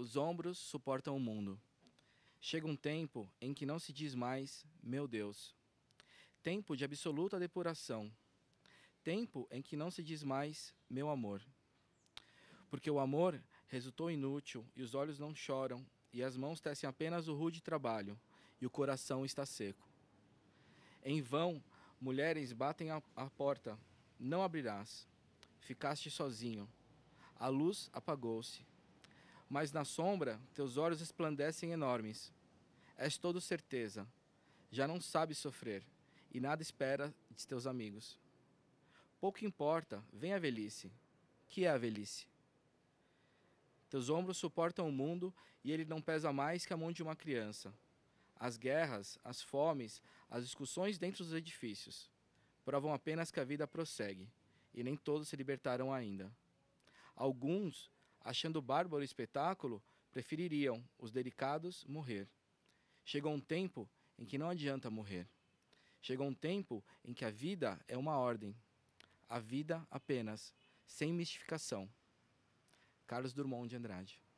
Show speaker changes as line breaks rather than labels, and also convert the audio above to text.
Os ombros suportam o mundo. Chega um tempo em que não se diz mais, meu Deus. Tempo de absoluta depuração. Tempo em que não se diz mais, meu amor. Porque o amor resultou inútil e os olhos não choram, e as mãos tecem apenas o rude trabalho, e o coração está seco. Em vão, mulheres batem a, porta, não abrirás. Ficaste sozinho. A luz apagou-se mas na sombra teus olhos resplandecem enormes. És todo certeza, já não sabes sofrer, e nada espera de teus amigos. Pouco importa, vem a velhice. Que é a velhice? Teus ombros suportam o mundo e ele não pesa mais que a mão de uma criança. As guerras, as fomes, as discussões dentro dos edifícios provam apenas que a vida prossegue e nem todos se libertaram ainda. Alguns achando bárbaro o espetáculo, prefeririam os delicados morrer. Chegou um tempo em que não adianta morrer. Chegou um tempo em que a vida é uma ordem. A vida apenas, sem mistificação. Carlos Drummond de Andrade.